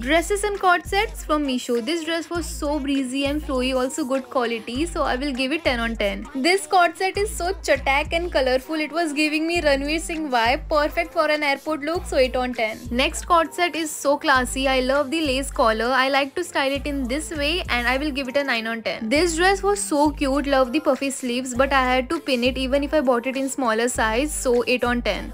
Dresses and cord sets from Misho. This dress was so breezy and flowy, also good quality, so I will give it 10 on 10. This cord set is so chatak and colorful. It was giving me Ranveer Singh vibe, perfect for an airport look, so 8 on 10. Next cord set is so classy. I love the lace collar. I like to style it in this way and I will give it a 9 on 10. This dress was so cute. Love the puffy sleeves, but I had to pin it even if I bought it in smaller size, so 8 on 10.